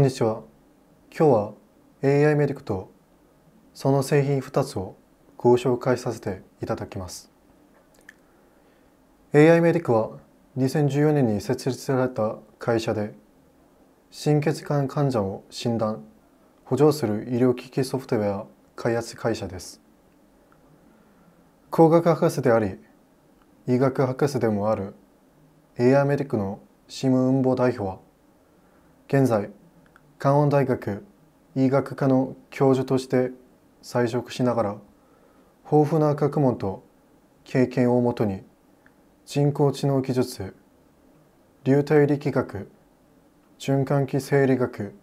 こんにちは。今日は AI メディクとその製品2つをご紹介させていただきます。AI メディクは2014年に設立された会社で心血管患者を診断補助する医療機器ソフトウェア開発会社です工学博士であり医学博士でもある AI メディックのシム・ウンボ代表は現在関音大学医学科の教授として在職しながら豊富な学問と経験をもとに人工知能技術流体力学循環器生理学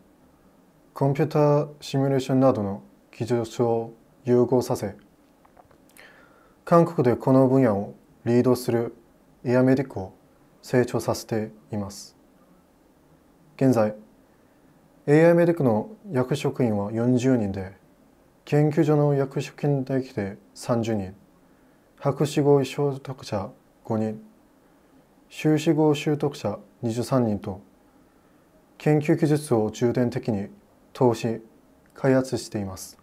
コンピューターシミュレーションなどの技術を融合させ韓国でこの分野をリードするエアメディックを成長させています現在 AI メディックの役職員は40人で研究所の役職員でけて30人博士号取得者5人修士号習得者23人と研究技術を重点的に投資開発しています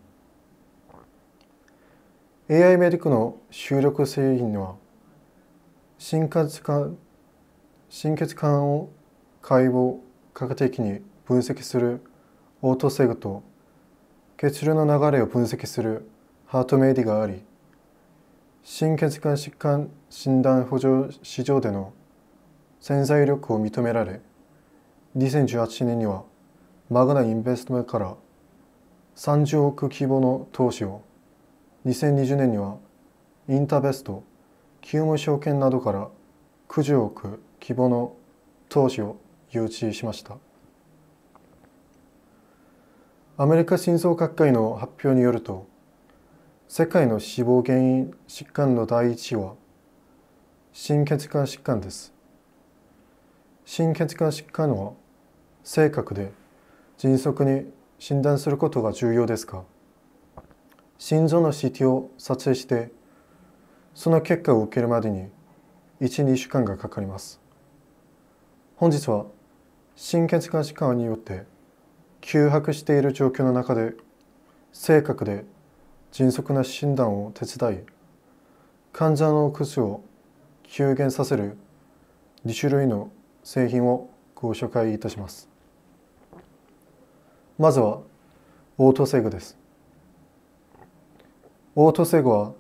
AI メディックの収録製品には心血管心血管を解剖科学的に分析するオートセグと血流の流れを分析するハートメイディがあり心血管疾患診断補助市場での潜在力を認められ2018年にはマグナインベストメから30億規模の投資を2020年にはインターベスト金融証券などから90億規模の投資を誘致しました。アメリカ心臓学会の発表によると世界の死亡原因疾患の第一位は心血管疾患です心血管疾患は正確で迅速に診断することが重要ですが心臓の CT を撮影してその結果を受けるまでに12週間がかかります本日は心血管疾患によって窮迫している状況の中で正確で迅速な診断を手伝い患者の苦痛を急減させる2種類の製品をご紹介いたしますまずはオートセグですオートセグは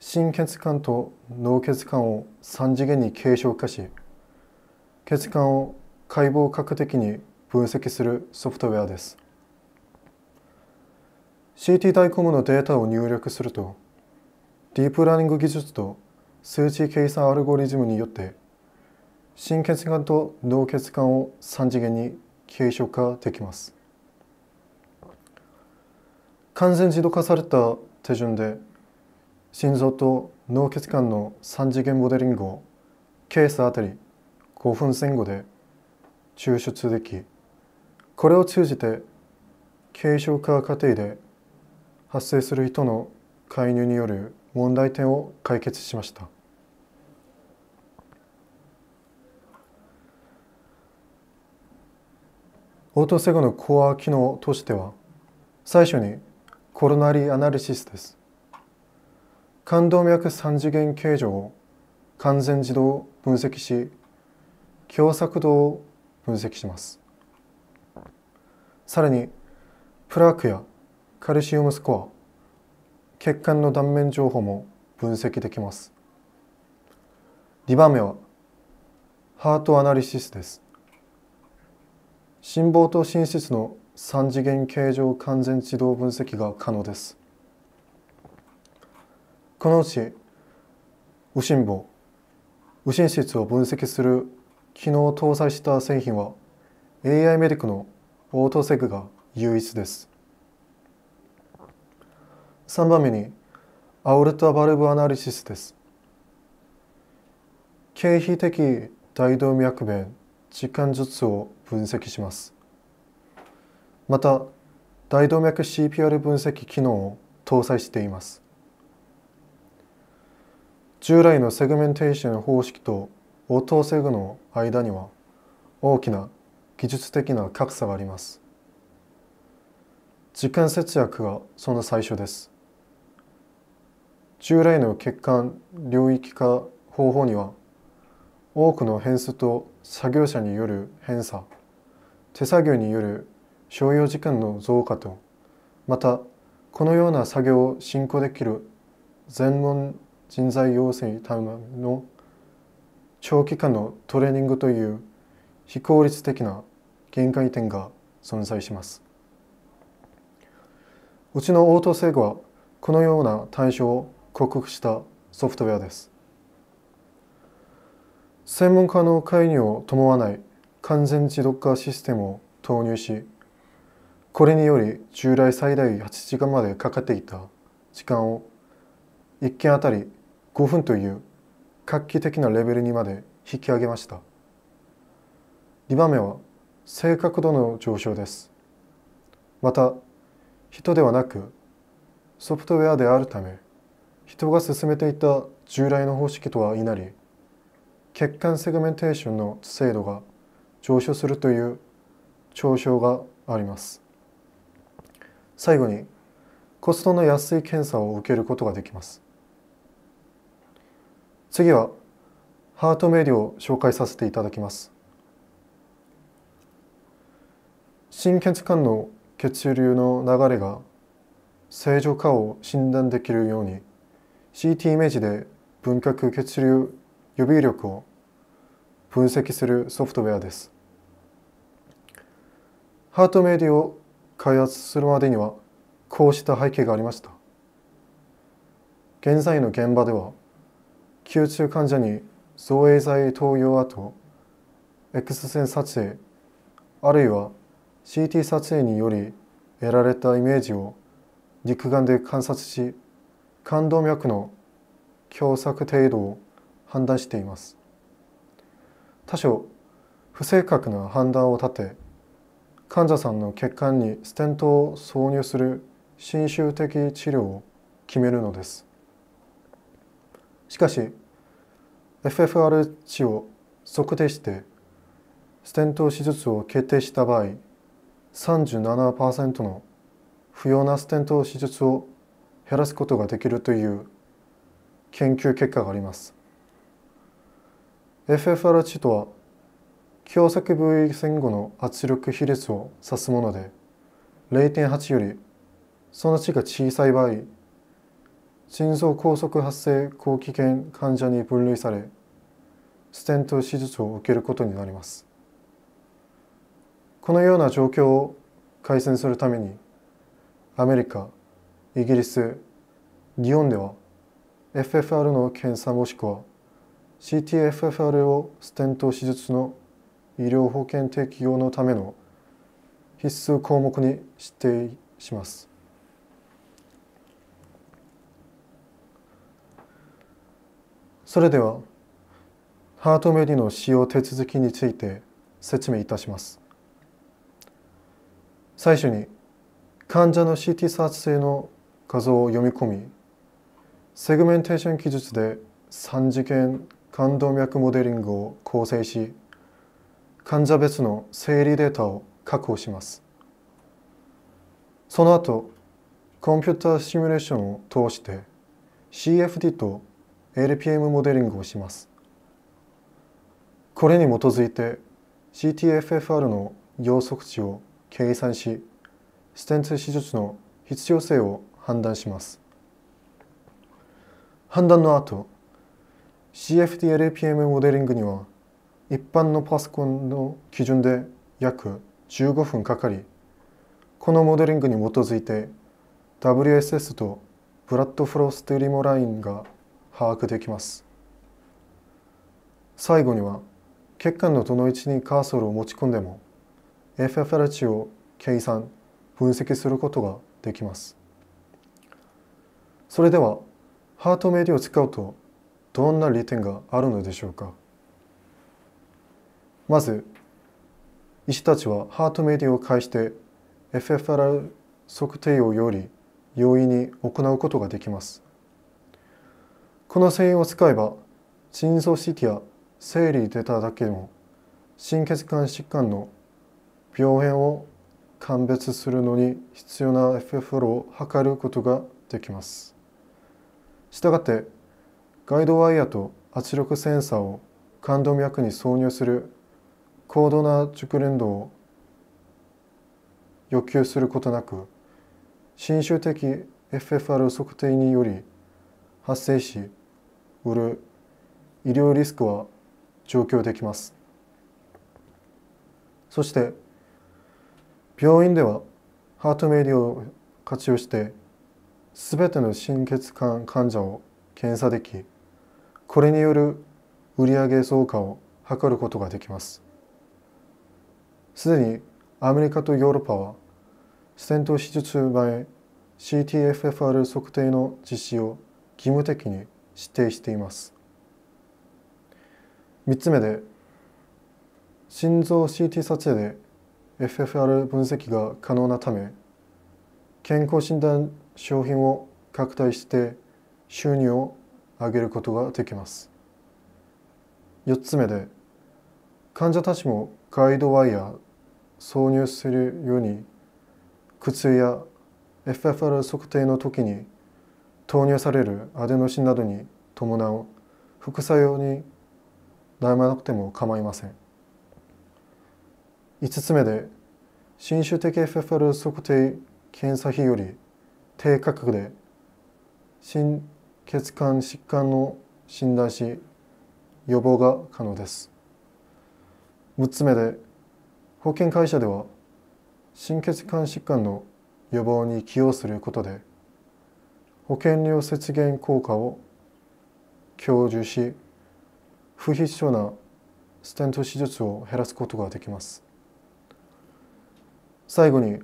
心血管と脳血管を3次元に継承化し血管を解剖学的に分析するソフトウェアです CT イコムのデータを入力するとディープラーニング技術と数値計算アルゴリズムによって心血管と脳血管を3次元に継承化できます完全自動化された手順で心臓と脳血管の3次元モデリングをケースあたり5分前後で抽出できこれを通じて軽症化過程で発生する人の介入による問題点を解決しましたオートセグのコア機能としては最初にコロナリーアナリシスです冠動脈3次元形状を完全自動分析し狭窄度を分析しますさらにプラークやカルシウムスコア血管の断面情報も分析できます2番目はハートアナリシスです心房と心室の3次元形状完全自動分析が可能ですこのうち右心房右心室を分析する機能を搭載した製品は AI メディクのオートセグが唯一です3番目にアオルタバルブアナリシスです経費的大動脈弁時間術を分析しますまた大動脈 CPR 分析機能を搭載しています従来のセグメンテーション方式と応答セグの間には大きな技術的な格差があります時間節約がその最初です従来の血管領域化方法には多くの変数と作業者による偏差手作業による所要時間の増加とまたこのような作業を進行できる全門人材養成ための長期間のトレーニングという非効率的な限界点が存在しますうちのオートセグはこのような対象を克服したソフトウェアです専門家の介入を伴わない完全自動化システムを投入しこれにより従来最大8時間までかかっていた時間を1件あたり5分という画期的なレベルにまで引き上げました2番目は正確度の上昇ですまた人ではなくソフトウェアであるため人が進めていた従来の方式とはいなり血管セグメンテーションの精度が上昇するという嘲笑があります最後にコストの安い検査を受けることができます次はハートメイルを紹介させていただきます心血管の血流の流れが正常化を診断できるように CT イメージで分割血流予備力を分析するソフトウェアです。ハートメディを開発するまでにはこうした背景がありました。現在の現場では宮中患者に造影剤投与後エクス線撮影あるいは CT 撮影により得られたイメージを肉眼で観察し冠動脈の狭窄程度を判断しています多少不正確な判断を立て患者さんの血管にステントを挿入する侵襲的治療を決めるのですしかし FFR 値を測定してステント手術を決定した場合37%の不要なステント手術を減らすことができるという研究結果があります FFRH とは強作部位前後の圧力比率を指すもので0.8よりその値が小さい場合心臓梗塞発生後期険患者に分類されステント手術を受けることになりますこのような状況を改善するためにアメリカイギリス日本では FFR の検査もしくは CTFFR をステント手術の医療保険適用のための必須項目に指定します。それではハートメディの使用手続きについて説明いたします。最初に患者の CT 撮影の画像を読み込みセグメンテーション技術で3次元冠動脈モデリングを構成し患者別の生理データを確保しますその後コンピューターシミュレーションを通して CFD と LPM モデリングをしますこれに基づいて CTFFR の要測値を計算しステンツ手術の必要性を判断します判断の後 CFD-LPM モデリングには一般のパソコンの基準で約15分かかりこのモデリングに基づいて WSS とブラッドフローステリモラインが把握できます最後には血管のどの位置にカーソルを持ち込んでも FFR 値を計算分析することができますそれではハートメディを使うとどんな利点があるのでしょうかまず医師たちはハートメディを介して FFR 測定をより容易に行うことができますこの繊維を使えば腎臓 CT や生理デただけでも心血管疾患の病変を鑑別するのに必要な FFR を測ることができます。したがってガイドワイヤーと圧力センサーを冠動脈に挿入する高度な熟練度を要求することなく侵襲的 FFR 測定により発生しうる医療リスクは状況できますそして病院ではハートメディアを活用して全ての心血管患者を検査できこれによる売上増加を図ることができますすでにアメリカとヨーロッパはステント手術前 CTFFR 測定の実施を義務的に指定しています3つ目で心臓 CT 撮影で FFR 分析が可能なため健康診断商品を拡大して収入を上げることができます4つ目で患者たちもガイドワイヤー挿入するように苦痛や FFR 測定の時に投入されるアデノシンなどに伴う副作用に悩まなくても構いません5つ目で新種的 FFR 測定検査費より低価格で心血管疾患の診断し予防が可能です6つ目で保険会社では心血管疾患の予防に寄与することで保険料節減効果を享受し不必要なステント手術を減らすことができます。最後に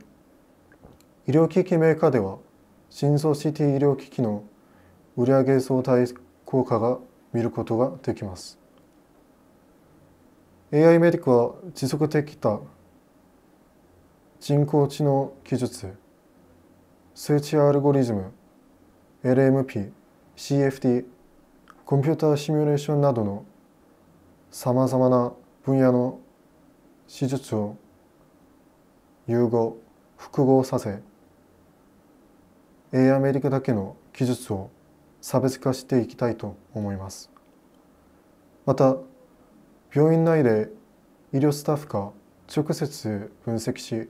医療機器メーカーでは心臓 CT 医療機器の売上相対効果が見ることができます AI メディックは持続的た人工知能技術数値アルゴリズム LMP、CFD、コンピューターシミュレーションなどのさまざまな分野の手術を融合複合させ A アメリカだけの技術を差別化していきたいと思いますまた病院内で医療スタッフが直接分析し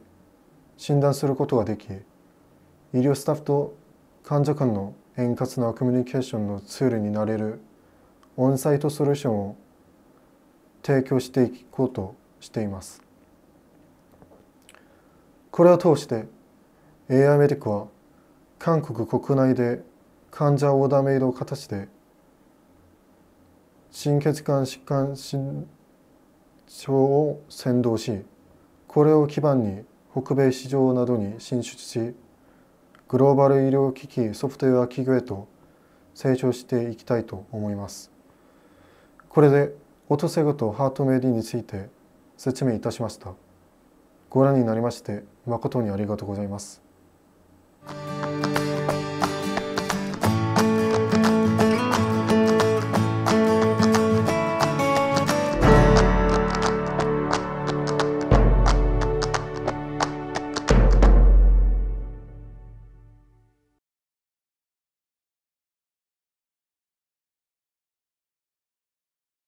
診断することができ医療スタッフと患者間の円滑なコミュニケーションのツールになれるオンサイトソリューションを提供していこうとしています。これを通して AI メディックは韓国国内で患者オーダーメイド形で心血管疾患症を先導しこれを基盤に北米市場などに進出しグローバル医療機器ソフトウェア企業へと成長していきたいと思いますこれでオトセごとハートメディについて説明いたしました。ご覧になりまして誠にありがとうございます。